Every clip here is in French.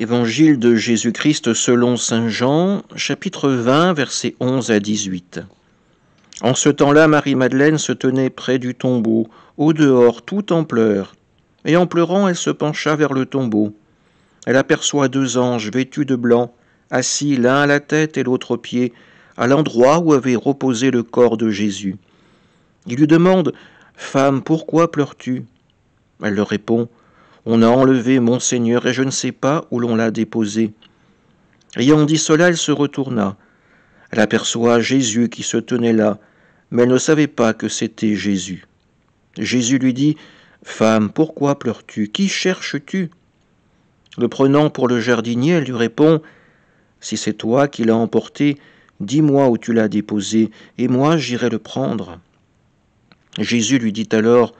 Évangile de Jésus-Christ selon Saint Jean, chapitre 20, versets 11 à 18. En ce temps-là, Marie-Madeleine se tenait près du tombeau, au dehors, tout en pleurs. Et en pleurant, elle se pencha vers le tombeau. Elle aperçoit deux anges vêtus de blanc, assis l'un à la tête et l'autre aux pieds, à l'endroit où avait reposé le corps de Jésus. Il lui demande Femme, pourquoi pleures-tu Elle leur répond on a enlevé mon Seigneur et je ne sais pas où l'on l'a déposé. Ayant dit cela, elle se retourna. Elle aperçoit Jésus qui se tenait là, mais elle ne savait pas que c'était Jésus. Jésus lui dit Femme, pourquoi pleures-tu Qui cherches-tu Le prenant pour le jardinier, elle lui répond Si c'est toi qui l'as emporté, dis-moi où tu l'as déposé, et moi j'irai le prendre. Jésus lui dit alors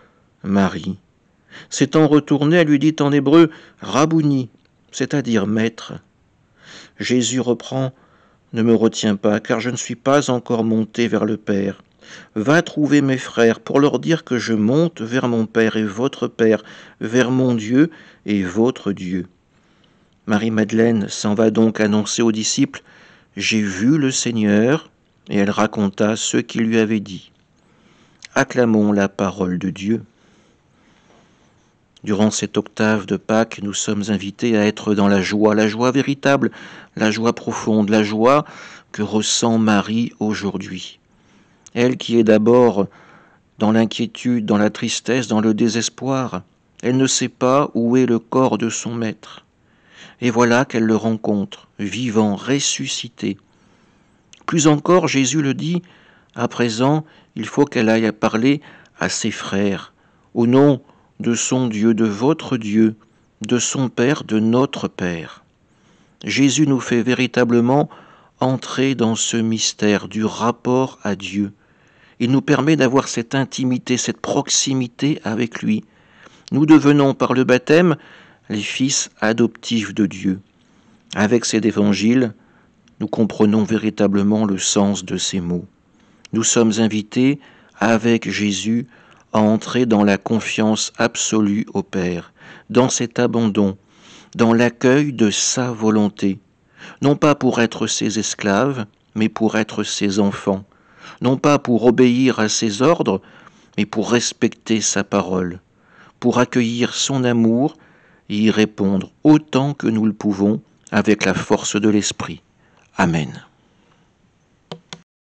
Marie. S'étant retourné, elle lui dit en hébreu Rabouni, c'est-à-dire maître. Jésus reprend Ne me retiens pas, car je ne suis pas encore monté vers le Père. Va trouver mes frères pour leur dire que je monte vers mon Père et votre Père, vers mon Dieu et votre Dieu. Marie-Madeleine s'en va donc annoncer aux disciples J'ai vu le Seigneur, et elle raconta ce qu'il lui avait dit. Acclamons la parole de Dieu. Durant cette octave de Pâques, nous sommes invités à être dans la joie, la joie véritable, la joie profonde, la joie que ressent Marie aujourd'hui. Elle qui est d'abord dans l'inquiétude, dans la tristesse, dans le désespoir. Elle ne sait pas où est le corps de son maître. Et voilà qu'elle le rencontre, vivant, ressuscité. Plus encore, Jésus le dit, à présent, il faut qu'elle aille parler à ses frères, au nom de son Dieu, de votre Dieu, de son Père, de notre Père. Jésus nous fait véritablement entrer dans ce mystère du rapport à Dieu. Il nous permet d'avoir cette intimité, cette proximité avec lui. Nous devenons par le baptême les fils adoptifs de Dieu. Avec cet évangile, nous comprenons véritablement le sens de ces mots. Nous sommes invités avec Jésus à entrer dans la confiance absolue au Père, dans cet abandon, dans l'accueil de sa volonté, non pas pour être ses esclaves, mais pour être ses enfants, non pas pour obéir à ses ordres, mais pour respecter sa parole, pour accueillir son amour et y répondre autant que nous le pouvons avec la force de l'Esprit. Amen.